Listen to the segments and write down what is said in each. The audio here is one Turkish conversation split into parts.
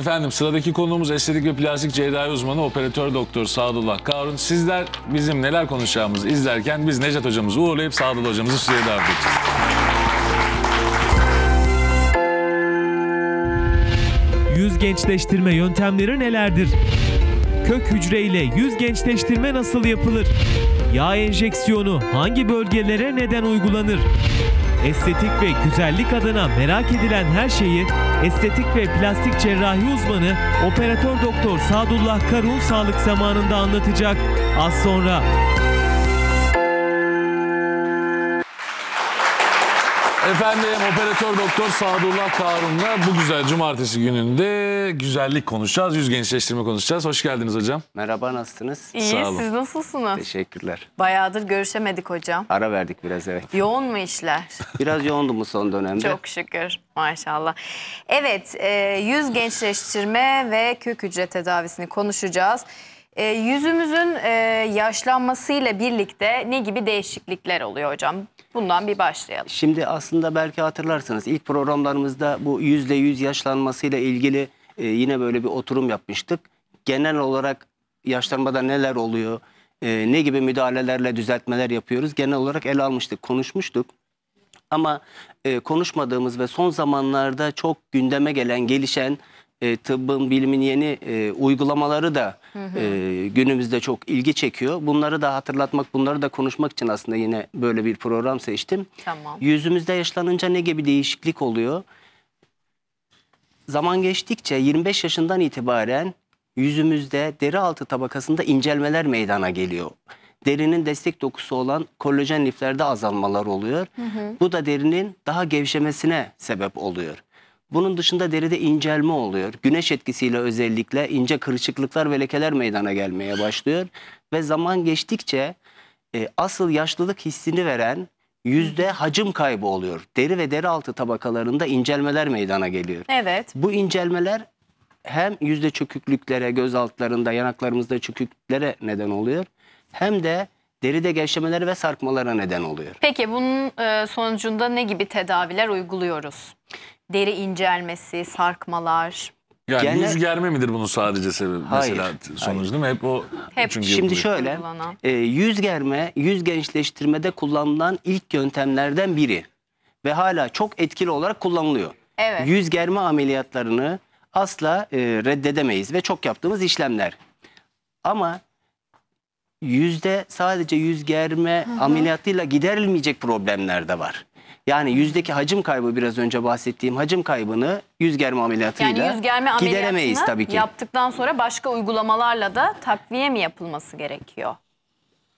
Efendim sıradaki konuğumuz estetik ve plastik cerrahi uzmanı operatör doktor Sadullah Karun. Sizler bizim neler konuşacağımızı izlerken biz Necat hocamızı uğurlayıp Sadullah hocamızı stüdyoya davet edeceğiz. Yüz gençleştirme yöntemleri nelerdir? Kök hücre ile yüz gençleştirme nasıl yapılır? Yağ enjeksiyonu hangi bölgelere neden uygulanır? Estetik ve güzellik adına merak edilen her şeyi estetik ve plastik cerrahi uzmanı operatör doktor Sadullah Karun sağlık zamanında anlatacak. Az sonra Efendim operatör doktor Sadullah Karun'la bu güzel cumartesi gününde güzellik konuşacağız. Yüz gençleştirme konuşacağız. Hoş geldiniz hocam. Merhaba nasılsınız? İyi siz nasılsınız? Teşekkürler. Bayağıdır görüşemedik hocam. Ara verdik biraz evet. Yoğun mu işler? Biraz yoğundu mu son dönemde. Çok şükür maşallah. Evet e, yüz gençleştirme ve kök hücre tedavisini konuşacağız. E, yüzümüzün e, yaşlanmasıyla birlikte ne gibi değişiklikler oluyor hocam? Bundan bir başlayalım. Şimdi aslında belki hatırlarsınız ilk programlarımızda bu yüz yaşlanmasıyla ilgili e, yine böyle bir oturum yapmıştık. Genel olarak yaşlanmada neler oluyor, e, ne gibi müdahalelerle düzeltmeler yapıyoruz genel olarak ele almıştık, konuşmuştuk. Ama e, konuşmadığımız ve son zamanlarda çok gündeme gelen, gelişen e, tıbbın, bilimin yeni e, uygulamaları da hı hı. E, günümüzde çok ilgi çekiyor. Bunları da hatırlatmak, bunları da konuşmak için aslında yine böyle bir program seçtim. Tamam. Yüzümüzde yaşlanınca ne gibi değişiklik oluyor? Zaman geçtikçe 25 yaşından itibaren yüzümüzde deri altı tabakasında incelmeler meydana geliyor. Derinin destek dokusu olan kolajen liflerde azalmalar oluyor. Hı hı. Bu da derinin daha gevşemesine sebep oluyor. Bunun dışında deride incelme oluyor. Güneş etkisiyle özellikle ince kırışıklıklar ve lekeler meydana gelmeye başlıyor. Ve zaman geçtikçe e, asıl yaşlılık hissini veren yüzde hacim kaybı oluyor. Deri ve deri altı tabakalarında incelmeler meydana geliyor. Evet. Bu incelmeler hem yüzde çöküklüklere, göz altlarında, yanaklarımızda çöküklüklere neden oluyor. Hem de deride gevşemeleri ve sarkmalara neden oluyor. Peki bunun e, sonucunda ne gibi tedaviler uyguluyoruz? Deri incelmesi, sarkmalar. Yani Genel... buz germe midir bunun sadece sebebi? Hayır, Mesela sonucu değil mi? Hep o Hep. çünkü Şimdi yapılıyor. şöyle, e, yüz germe, yüz gençleştirmede kullanılan ilk yöntemlerden biri. Ve hala çok etkili olarak kullanılıyor. Evet. Yüz germe ameliyatlarını asla e, reddedemeyiz ve çok yaptığımız işlemler. Ama yüzde sadece yüz germe Hı -hı. ameliyatıyla giderilmeyecek problemler de var. Yani yüzdeki hacim kaybı biraz önce bahsettiğim hacim kaybını yüz germe ameliyatıyla yani yüz germe gideremeyiz tabii ki. Yaptıktan sonra başka uygulamalarla da takviye mi yapılması gerekiyor?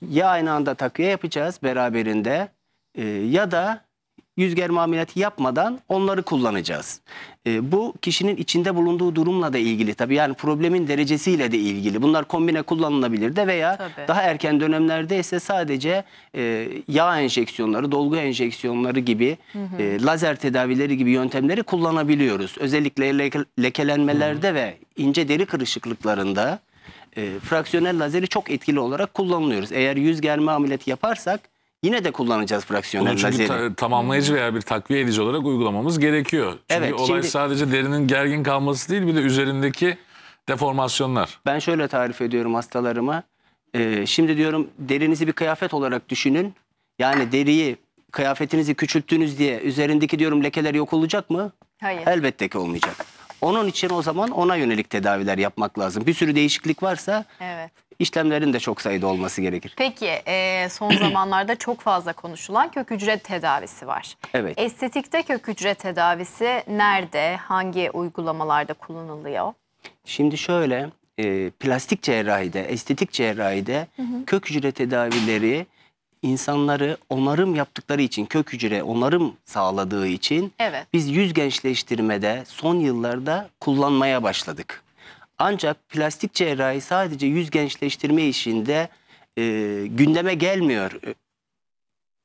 Ya aynı anda takviye yapacağız beraberinde e, ya da yüz germe yapmadan onları kullanacağız. E, bu kişinin içinde bulunduğu durumla da ilgili tabii yani problemin derecesiyle de ilgili. Bunlar kombine kullanılabilir de veya tabii. daha erken dönemlerde ise sadece e, yağ enjeksiyonları, dolgu enjeksiyonları gibi hı hı. E, lazer tedavileri gibi yöntemleri kullanabiliyoruz. Özellikle leke, lekelenmelerde hı. ve ince deri kırışıklıklarında e, fraksiyonel lazeri çok etkili olarak kullanılıyoruz. Eğer yüz germe ameliyatı yaparsak yine de kullanacağız fraksiyonel Bunu çünkü lazeri. ta- tamamlayıcı veya bir takviye edici olarak uygulamamız gerekiyor. Çünkü Evet, olay şimdi- sadece derinin gergin kalması değil bir de üzerindeki deformasyonlar. Ben şöyle tarif ediyorum hastalarıma. Ee, şimdi diyorum derinizi bir kıyafet olarak düşünün. Yani deriyi kıyafetinizi küçülttünüz diye üzerindeki diyorum lekeler yok olacak mı? Hayır. Elbette ki olmayacak. Onun için o zaman ona yönelik tedaviler yapmak lazım. Bir sürü değişiklik varsa Evet. işlemlerin de çok sayıda olması gerekir. Peki e, son zamanlarda çok fazla konuşulan kök hücre tedavisi var. Evet. Estetikte kök hücre tedavisi nerede, hangi uygulamalarda kullanılıyor? Şimdi şöyle e, plastik cerrahide, estetik cerrahide kök hücre tedavileri insanları onarım yaptıkları için kök hücre onarım sağladığı için evet. biz yüz gençleştirmede son yıllarda kullanmaya başladık. Ancak plastik cerrahi sadece yüz gençleştirme işinde e, gündeme gelmiyor e,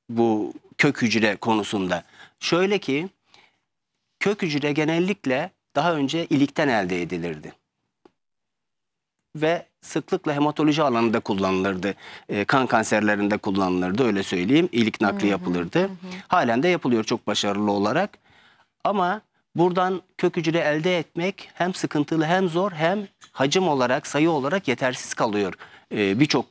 bu kök hücre konusunda. Şöyle ki kök hücre genellikle daha önce ilikten elde edilirdi ve sıklıkla hematoloji alanında kullanılırdı. E, kan kanserlerinde kullanılırdı öyle söyleyeyim. İlik nakli hı hı, yapılırdı. Hı. Halen de yapılıyor çok başarılı olarak. Ama buradan kök hücre elde etmek hem sıkıntılı hem zor hem hacim olarak sayı olarak yetersiz kalıyor. E, Birçok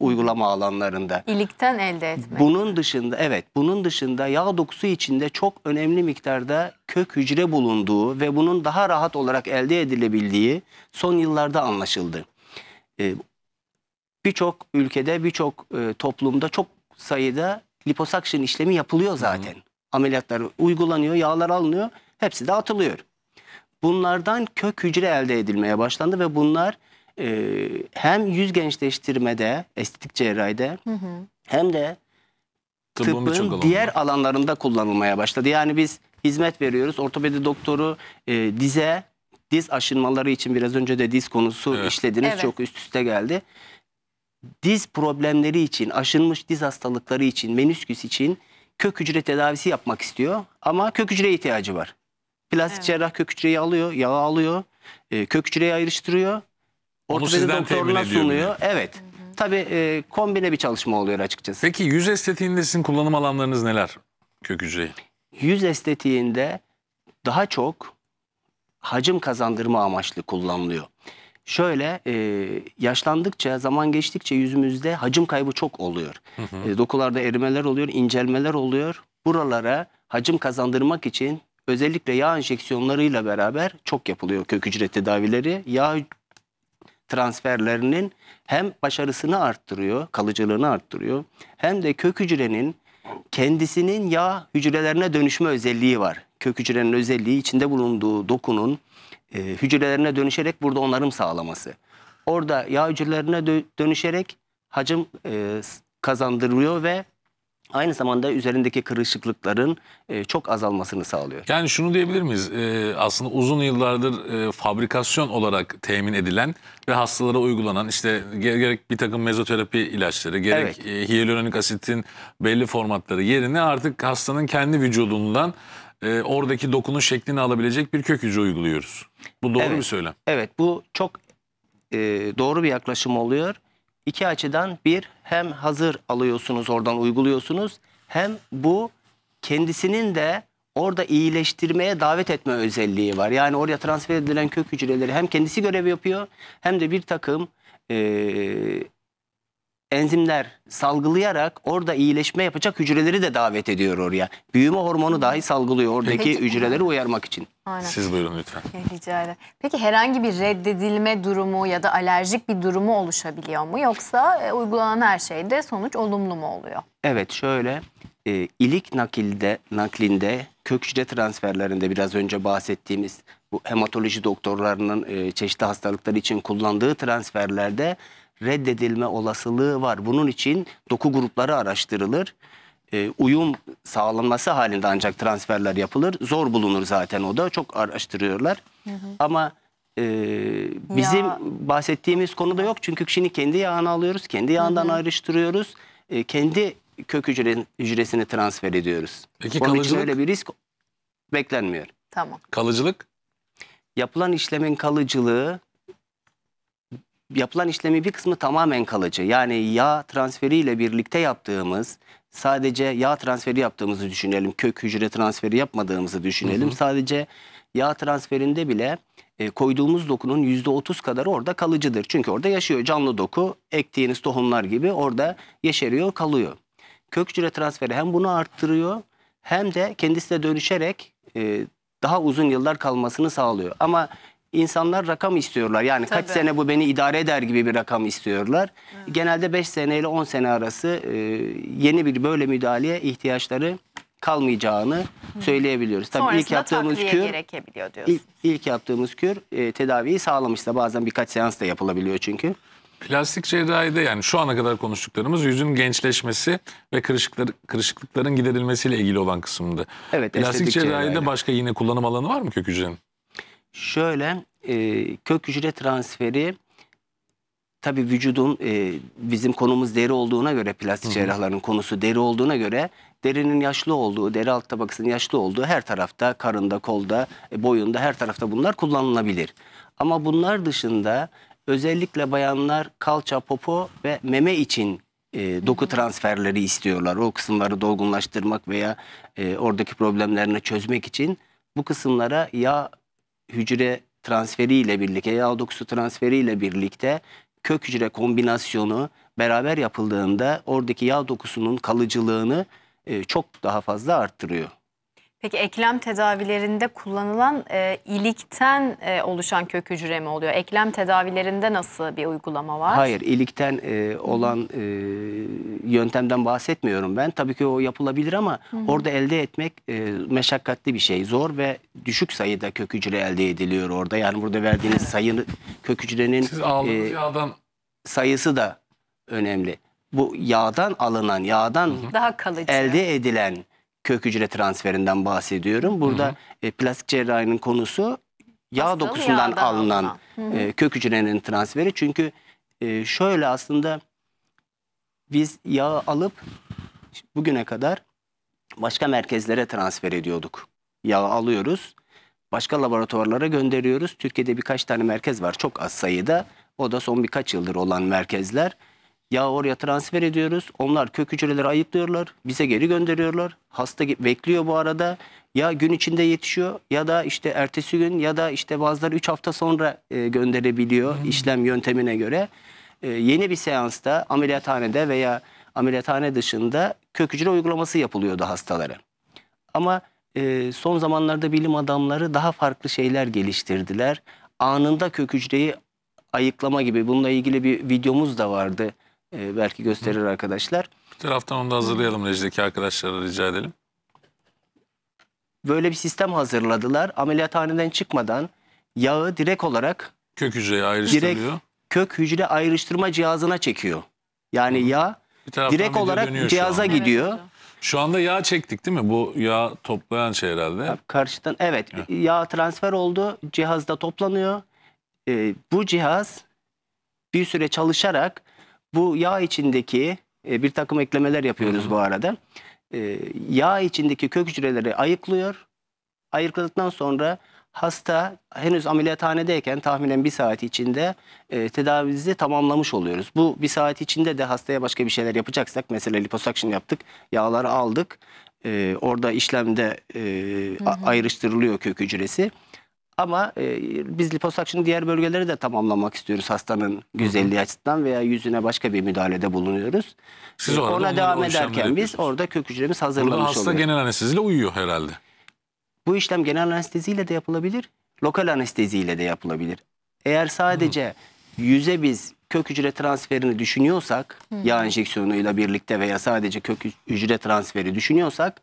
uygulama alanlarında. İlikten elde etmek. Bunun dışında evet bunun dışında yağ dokusu içinde çok önemli miktarda kök hücre bulunduğu ve bunun daha rahat olarak elde edilebildiği son yıllarda anlaşıldı. Ee, birçok ülkede birçok e, toplumda çok sayıda liposuction işlemi yapılıyor zaten. Hı. Ameliyatlar uygulanıyor, yağlar alınıyor, hepsi de atılıyor. Bunlardan kök hücre elde edilmeye başlandı ve bunlar e, hem yüz gençleştirmede, estetik cerrahide hı hı. hem de tıbbın, tıbbın diğer alanlarında kullanılmaya başladı. Yani biz hizmet veriyoruz. Ortopedi doktoru e, dize, diz aşınmaları için biraz önce de diz konusu evet. işlediniz. Evet. Çok üst üste geldi. Diz problemleri için, aşınmış diz hastalıkları için, menüsküs için kök hücre tedavisi yapmak istiyor. Ama kök hücre ihtiyacı var. Plastik evet. cerrah kök hücreyi alıyor, yağı alıyor, e, kök hücreyi ayrıştırıyor Ortopedi sizden temin doktoruna ediyor sunuyor. Evet. Tabii e, kombine bir çalışma oluyor açıkçası. Peki yüz estetiğinde sizin kullanım alanlarınız neler kök hücreyi? Yüz estetiğinde daha çok hacim kazandırma amaçlı kullanılıyor. Şöyle e, yaşlandıkça, zaman geçtikçe yüzümüzde hacim kaybı çok oluyor. E, dokularda erimeler oluyor, incelmeler oluyor. Buralara hacim kazandırmak için özellikle yağ enjeksiyonlarıyla beraber çok yapılıyor kök hücre tedavileri. Yağ transferlerinin hem başarısını arttırıyor, kalıcılığını arttırıyor hem de kök hücrenin kendisinin yağ hücrelerine dönüşme özelliği var. Kök hücrenin özelliği içinde bulunduğu dokunun e, hücrelerine dönüşerek burada onarım sağlaması. Orada yağ hücrelerine dö dönüşerek hacim e, kazandırıyor ve aynı zamanda üzerindeki kırışıklıkların e, çok azalmasını sağlıyor. Yani şunu diyebilir miyiz? E, aslında uzun yıllardır e, fabrikasyon olarak temin edilen ve hastalara uygulanan işte gerek bir takım mezoterapi ilaçları, gerek evet. e, asitin belli formatları yerine artık hastanın kendi vücudundan oradaki dokunun şeklini alabilecek bir kök hücre uyguluyoruz. Bu doğru evet. bir söylem. Evet bu çok doğru bir yaklaşım oluyor. İki açıdan bir hem hazır alıyorsunuz oradan uyguluyorsunuz hem bu kendisinin de orada iyileştirmeye davet etme özelliği var. Yani oraya transfer edilen kök hücreleri hem kendisi görev yapıyor hem de bir takım e, enzimler salgılayarak orada iyileşme yapacak hücreleri de davet ediyor oraya. Büyüme hormonu dahi salgılıyor oradaki Peki. hücreleri uyarmak için. Aynen. Siz buyurun lütfen. Rica ederim. Peki herhangi bir reddedilme durumu ya da alerjik bir durumu oluşabiliyor mu? Yoksa e, uygulanan her şeyde sonuç olumlu mu oluyor? Evet şöyle e, ilik nakilde, naklinde kök hücre transferlerinde biraz önce bahsettiğimiz bu hematoloji doktorlarının e, çeşitli hastalıklar için kullandığı transferlerde reddedilme olasılığı var. Bunun için doku grupları araştırılır. E, uyum sağlanması halinde ancak transferler yapılır. Zor bulunur zaten o da. Çok araştırıyorlar. Hı hı. Ama e, bizim ya. bahsettiğimiz konuda yok. Çünkü şimdi kendi yağını alıyoruz. Kendi yağından hı hı. ayrıştırıyoruz. E, kendi kök hücre, hücresini transfer ediyoruz. Peki Onun kalıcılık? için öyle bir risk beklenmiyor. Tamam. Kalıcılık? Yapılan işlemin kalıcılığı yapılan işlemi bir kısmı tamamen kalıcı. Yani yağ transferiyle birlikte yaptığımız sadece yağ transferi yaptığımızı düşünelim. Kök hücre transferi yapmadığımızı düşünelim. Hı hı. Sadece yağ transferinde bile e, koyduğumuz dokunun %30 kadarı orada kalıcıdır. Çünkü orada yaşıyor canlı doku ektiğiniz tohumlar gibi orada yeşeriyor kalıyor. Kök hücre transferi hem bunu arttırıyor hem de kendisi dönüşerek e, daha uzun yıllar kalmasını sağlıyor. Ama insanlar rakam istiyorlar. Yani Tabii. kaç sene bu beni idare eder gibi bir rakam istiyorlar. Evet. Genelde 5 sene ile 10 sene arası e, yeni bir böyle müdahaleye ihtiyaçları kalmayacağını Hı. söyleyebiliyoruz. Tabii ilk yaptığımız kür gerekebiliyor diyorsun. Ilk, ilk yaptığımız kür e, tedaviyi sağlamışsa bazen birkaç seans da yapılabiliyor çünkü. Plastik cerrahide yani şu ana kadar konuştuklarımız yüzün gençleşmesi ve kırışıklar, kırışıklıkların giderilmesiyle ilgili olan kısımdı. Evet, Plastik cerrahide cerrahide başka yine kullanım alanı var mı kök hücrenin? Şöyle e, kök hücre transferi tabi vücudun e, bizim konumuz deri olduğuna göre plastik cerrahların konusu deri olduğuna göre derinin yaşlı olduğu, deri alt tabakasının yaşlı olduğu her tarafta, karında, kolda, e, boyunda her tarafta bunlar kullanılabilir. Ama bunlar dışında özellikle bayanlar kalça, popo ve meme için e, doku transferleri istiyorlar. O kısımları dolgunlaştırmak veya e, oradaki problemlerini çözmek için bu kısımlara yağ hücre transferiyle birlikte yağ dokusu transferiyle birlikte kök hücre kombinasyonu beraber yapıldığında oradaki yağ dokusunun kalıcılığını e, çok daha fazla arttırıyor. Peki eklem tedavilerinde kullanılan e, ilikten e, oluşan kök hücre mi oluyor? Eklem tedavilerinde nasıl bir uygulama var? Hayır, ilikten e, olan e, yöntemden bahsetmiyorum ben. Tabii ki o yapılabilir ama Hı -hı. orada elde etmek e, meşakkatli bir şey. Zor ve düşük sayıda kök hücre elde ediliyor orada. Yani burada verdiğiniz sayının kök hücrenin Siz e, yağdan... sayısı da önemli. Bu yağdan alınan, yağdan Hı -hı. daha kalıcı elde edilen kök hücre transferinden bahsediyorum. Burada hı hı. E, plastik cerrahinin konusu yağ Hastalı dokusundan alınan hı hı. E, kök hücrenin transferi. Çünkü e, şöyle aslında biz yağ alıp bugüne kadar başka merkezlere transfer ediyorduk. Yağ alıyoruz. Başka laboratuvarlara gönderiyoruz. Türkiye'de birkaç tane merkez var çok az sayıda. O da son birkaç yıldır olan merkezler. Ya oraya transfer ediyoruz. Onlar kök hücreleri ayıklıyorlar. Bize geri gönderiyorlar. Hasta bekliyor bu arada. Ya gün içinde yetişiyor ya da işte ertesi gün ya da işte bazıları 3 hafta sonra e, gönderebiliyor hmm. işlem yöntemine göre. E, yeni bir seansta ameliyathanede veya ameliyathane dışında kök hücre uygulaması yapılıyordu hastalara. Ama e, son zamanlarda bilim adamları daha farklı şeyler geliştirdiler. Anında kök hücreyi ayıklama gibi bununla ilgili bir videomuz da vardı e, belki gösterir Hı. arkadaşlar. Bir taraftan onu da hazırlayalım rejideki arkadaşlara rica edelim. Böyle bir sistem hazırladılar. Ameliyathaneden çıkmadan yağı direkt olarak kök hücreye ayrıştırıyor. Direkt kök hücre ayrıştırma cihazına çekiyor. Yani Hı. yağ direkt olarak cihaza şu gidiyor. Şu anda yağ çektik değil mi? Bu yağ toplayan şey herhalde. karşıdan evet, evet. yağ transfer oldu. Cihazda toplanıyor. Ee, bu cihaz bir süre çalışarak bu yağ içindeki e, bir takım eklemeler yapıyoruz Hı -hı. bu arada. E, yağ içindeki kök hücreleri ayıklıyor. Ayıkladıktan sonra hasta henüz ameliyathanedeyken tahminen bir saat içinde e, tedavimizi tamamlamış oluyoruz. Bu bir saat içinde de hastaya başka bir şeyler yapacaksak mesela liposuction yaptık, yağları aldık. E, orada işlemde e, hı hı. ayrıştırılıyor kök hücresi. Ama e, biz liposakşının diğer bölgeleri de tamamlamak istiyoruz hastanın güzelliği açısından veya yüzüne başka bir müdahalede bulunuyoruz. Siz E, orada Ona devam ederken biz orada kök hücremiz Burada hazırlamış hasta genel anesteziyle uyuyor herhalde. Bu işlem genel anesteziyle de yapılabilir, lokal anesteziyle de yapılabilir. Eğer sadece yüze biz kök hücre transferini düşünüyorsak, yağ enjeksiyonuyla birlikte veya sadece kök hücre transferi düşünüyorsak,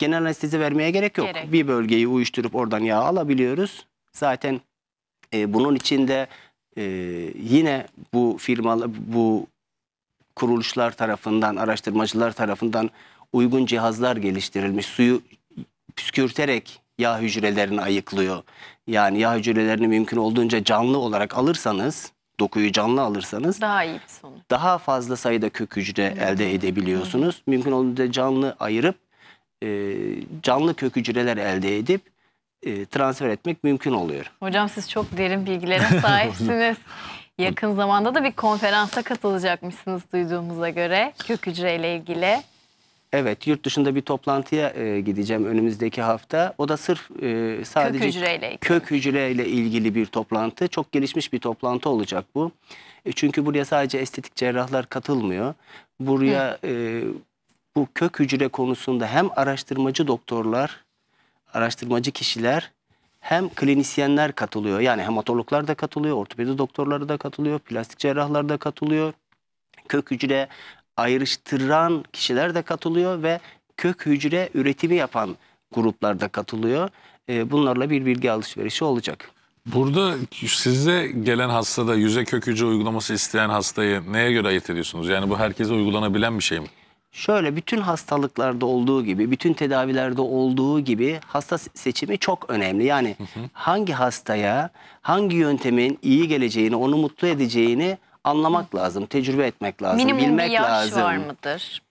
genel anestezi vermeye gerek yok. Gerek. Bir bölgeyi uyuşturup oradan yağ alabiliyoruz. Zaten e, bunun içinde e, yine bu firmalı bu kuruluşlar tarafından, araştırmacılar tarafından uygun cihazlar geliştirilmiş. Suyu püskürterek yağ hücrelerini ayıklıyor. Yani yağ hücrelerini mümkün olduğunca canlı olarak alırsanız, dokuyu canlı alırsanız daha iyi bir sonuç. Daha fazla sayıda kök hücre Hı. elde edebiliyorsunuz. Hı. Mümkün olduğunca canlı ayırıp e, canlı kök hücreler elde edip e, transfer etmek mümkün oluyor. Hocam siz çok derin bilgilere sahipsiniz. Yakın zamanda da bir konferansa katılacakmışsınız duyduğumuza göre kök hücreyle ilgili. Evet, yurt dışında bir toplantıya e, gideceğim önümüzdeki hafta. O da sırf e, sadece kök hücreyle, ilgili. kök hücreyle ilgili bir toplantı. Çok gelişmiş bir toplantı olacak bu. E, çünkü buraya sadece estetik cerrahlar katılmıyor. Buraya Hı. e, bu kök hücre konusunda hem araştırmacı doktorlar, araştırmacı kişiler hem klinisyenler katılıyor. Yani hematologlar da katılıyor, ortopedi doktorları da katılıyor, plastik cerrahlar da katılıyor. Kök hücre ayrıştıran kişiler de katılıyor ve kök hücre üretimi yapan gruplarda katılıyor. Ee, bunlarla bir bilgi alışverişi olacak. Burada size gelen hastada yüze kök hücre uygulaması isteyen hastayı neye göre ayırt ediyorsunuz? Yani bu herkese uygulanabilen bir şey mi? Şöyle bütün hastalıklarda olduğu gibi, bütün tedavilerde olduğu gibi hasta seçimi çok önemli. Yani hangi hastaya hangi yöntemin iyi geleceğini, onu mutlu edeceğini anlamak lazım, tecrübe etmek lazım, Minimum bilmek bir yaş lazım. var mıdır?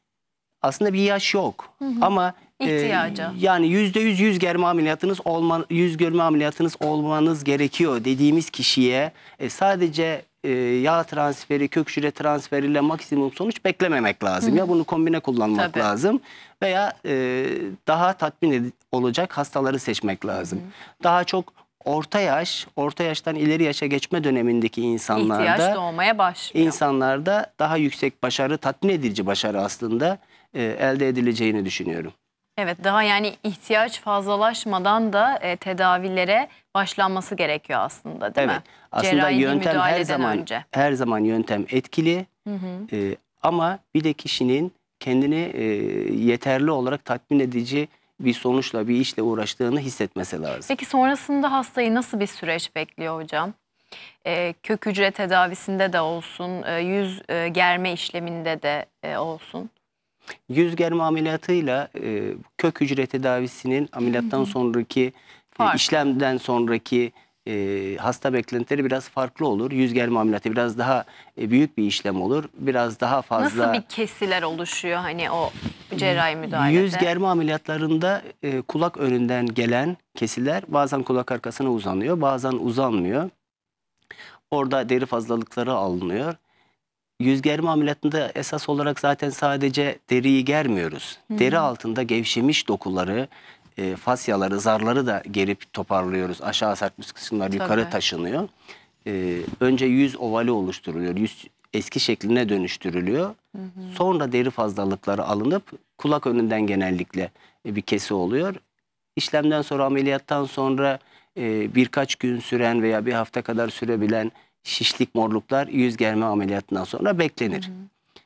Aslında bir yaş yok ama e, ihtiyaca. E, yani yüzde yüz yüz germe ameliyatınız olman, yüz görme ameliyatınız olmanız gerekiyor dediğimiz kişiye e, sadece e, yağ transferi, kök hücre transferiyle maksimum sonuç beklememek lazım. Hı. Ya bunu kombine kullanmak Tabii. lazım veya e, daha tatmin olacak hastaları seçmek lazım. Hı. Daha çok orta yaş, orta yaştan ileri yaşa geçme dönemindeki insanlarda ihtiyaç doğmaya başlıyor. İnsanlarda daha yüksek başarı, tatmin edici başarı aslında e, elde edileceğini düşünüyorum. Evet daha yani ihtiyaç fazlalaşmadan da e, tedavilere başlanması gerekiyor aslında değil evet. mi? Aslında Cerrahi yöntem her zaman önce. her zaman yöntem etkili. Hı hı. E, ama bir de kişinin kendini e, yeterli olarak tatmin edici bir sonuçla bir işle uğraştığını hissetmesi lazım. Peki sonrasında hastayı nasıl bir süreç bekliyor hocam? E, kök hücre tedavisinde de olsun, e, yüz e, germe işleminde de e, olsun. Yüz germe ameliyatıyla e, kök hücre tedavisinin ameliyattan Hı -hı. sonraki e, farklı. işlemden sonraki e, hasta beklentileri biraz farklı olur. Yüz germe ameliyatı biraz daha e, büyük bir işlem olur. Biraz daha fazla... Nasıl bir kesiler oluşuyor hani o cerrahi müdahalede? Yüz germe ameliyatlarında e, kulak önünden gelen kesiler bazen kulak arkasına uzanıyor, bazen uzanmıyor. Orada deri fazlalıkları alınıyor. Yüz germe ameliyatında esas olarak zaten sadece deriyi germiyoruz. Hı Deri altında gevşemiş dokuları, e, fasyaları, zarları da gerip toparlıyoruz. Aşağı serpmiş kısımlar Tabii. yukarı taşınıyor. E, önce yüz ovali oluşturuluyor. Yüz eski şekline dönüştürülüyor. Hı hı. Sonra deri fazlalıkları alınıp kulak önünden genellikle e, bir kesi oluyor. İşlemden sonra ameliyattan sonra e, birkaç gün süren veya bir hafta kadar sürebilen şişlik morluklar yüz germe ameliyatından sonra beklenir. Hı hı.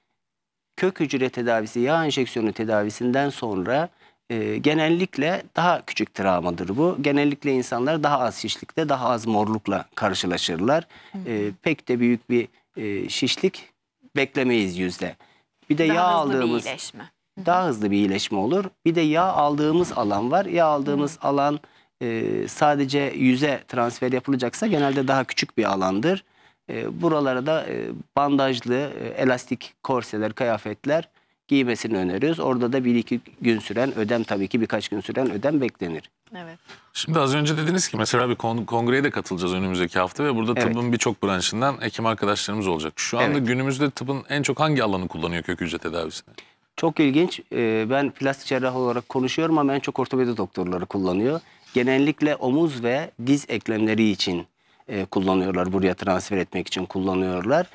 Kök hücre tedavisi ya enjeksiyonu tedavisinden sonra e, genellikle daha küçük travmadır bu. Genellikle insanlar daha az şişlikte, daha az morlukla karşılaşırlar. E, pek de büyük bir e, şişlik beklemeyiz yüzde. Bir de daha yağ hızlı aldığımız bir iyileşme. daha hızlı bir iyileşme olur. Bir de yağ aldığımız alan var. Yağ aldığımız alan e, sadece yüze transfer yapılacaksa genelde daha küçük bir alandır. E, buralara da e, bandajlı, e, elastik korseler, kıyafetler giymesini öneriyoruz. Orada da bir iki gün süren ödem tabii ki birkaç gün süren ödem beklenir. Evet. Şimdi az önce dediniz ki mesela bir kongreye de katılacağız önümüzdeki hafta ve burada evet. tıbbın birçok branşından hekim arkadaşlarımız olacak. Şu anda evet. günümüzde tıbbın en çok hangi alanı kullanıyor kök hücre tedavisinde? Çok ilginç. Ee, ben plastik cerrah olarak konuşuyorum ama en çok ortopedi doktorları kullanıyor. Genellikle omuz ve diz eklemleri için e, kullanıyorlar. Buraya transfer etmek için kullanıyorlar.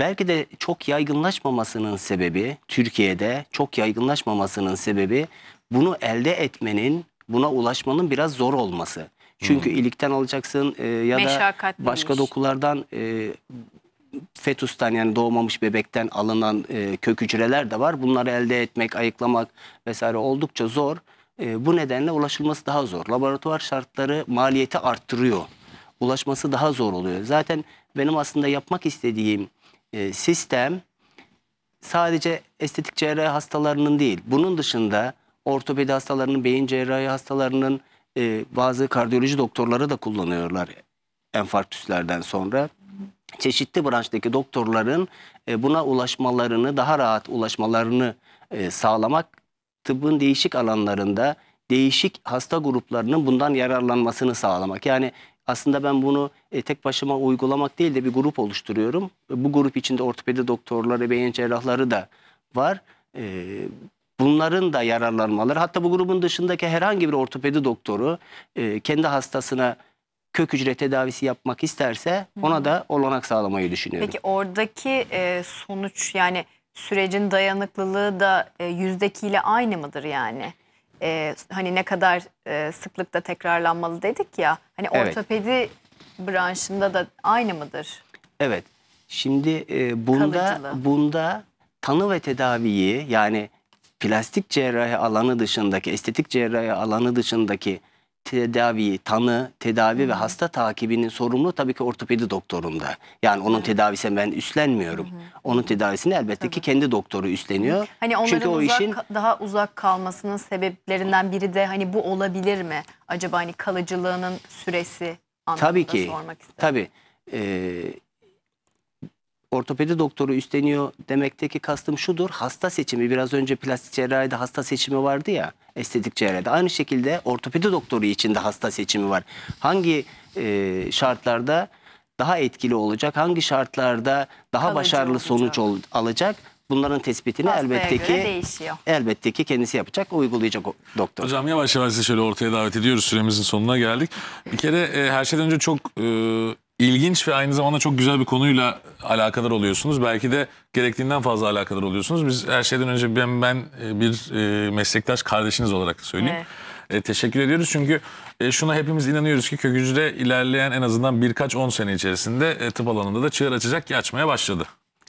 Belki de çok yaygınlaşmamasının sebebi Türkiye'de çok yaygınlaşmamasının sebebi bunu elde etmenin, buna ulaşmanın biraz zor olması. Çünkü hmm. ilikten alacaksın e, ya da başka dokulardan e, fetüsten yani doğmamış bebekten alınan e, kök hücreler de var. Bunları elde etmek, ayıklamak vesaire oldukça zor. E, bu nedenle ulaşılması daha zor. Laboratuvar şartları maliyeti arttırıyor. Ulaşması daha zor oluyor. Zaten benim aslında yapmak istediğim e, sistem sadece estetik cerrahi hastalarının değil, bunun dışında ortopedi hastalarının, beyin cerrahi hastalarının e, bazı kardiyoloji doktorları da kullanıyorlar enfarktüslerden sonra. Çeşitli branştaki doktorların e, buna ulaşmalarını, daha rahat ulaşmalarını sağlamak tıbbın değişik alanlarında değişik hasta gruplarının bundan yararlanmasını sağlamak. Yani aslında ben bunu e, tek başıma uygulamak değil de bir grup oluşturuyorum. E, bu grup içinde ortopedi doktorları, beyin cerrahları da var. E, bunların da yararlanmaları. Hatta bu grubun dışındaki herhangi bir ortopedi doktoru e, kendi hastasına kök hücre tedavisi yapmak isterse ona da olanak sağlamayı düşünüyorum. Peki oradaki e, sonuç yani sürecin dayanıklılığı da e, yüzdekiyle aynı mıdır yani? e, hani ne kadar e, sıklıkta tekrarlanmalı dedik ya. Hani Evet. ortopedi branşında da aynı mıdır? Evet. Şimdi e, bunda Kalıcılığı. bunda tanı ve tedaviyi yani plastik cerrahi alanı dışındaki, estetik cerrahi alanı dışındaki tedavi, tanı, tedavi ve hasta takibinin sorumlu tabii ki ortopedi doktorunda. Yani onun tedavisi ben üstlenmiyorum. Onun tedavisini elbette ki kendi doktoru üstleniyor. Hani onların Çünkü o uzak, işin daha uzak kalmasının sebeplerinden biri de hani bu olabilir mi? Acaba hani kalıcılığının süresi anlamında Tabii ki. sormak istedim. Tabii. Ee, ortopedi doktoru üstleniyor demekteki kastım şudur. Hasta seçimi biraz önce plastik cerrahide hasta seçimi vardı ya estetik cerrahide. Aynı şekilde ortopedi doktoru için de hasta seçimi var. Hangi e, şartlarda daha etkili olacak? Hangi şartlarda daha Kalıcı başarılı olacak. sonuç ol, alacak? Bunların tespitini Hastaya elbette ki elbette ki kendisi yapacak, uygulayacak o doktor. Hocam yavaş yavaş sizi şöyle ortaya davet ediyoruz. Süremizin sonuna geldik. Bir kere e, her şeyden önce çok e, ilginç ve aynı zamanda çok güzel bir konuyla alakadar oluyorsunuz. Belki de gerektiğinden fazla alakadar oluyorsunuz. Biz her şeyden önce ben ben e, bir e, meslektaş kardeşiniz olarak söyleyeyim. Evet. E, teşekkür ediyoruz çünkü şuna hepimiz inanıyoruz ki kök ilerleyen en azından birkaç on sene içerisinde e, tıp alanında da çığır açacak ki açmaya başladı.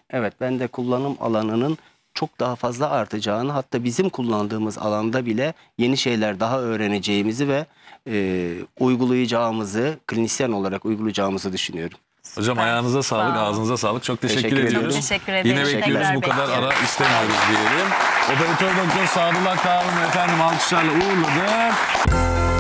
Evet ben de kullanım alanının çok daha fazla artacağını hatta bizim kullandığımız alanda bile yeni şeyler daha öğreneceğimizi ve e, uygulayacağımızı klinisyen olarak uygulayacağımızı düşünüyorum. Hocam Süper. ayağınıza sağlık, Sağ ağzınıza sağlık. Çok teşekkür, teşekkür ediyoruz. Teşekkür ederiz. Yine bekliyoruz bu kadar ara istemiyoruz diyelim. Operatör Doktor Sadullah Kağan'ın efendim alkışlarla uğurladı.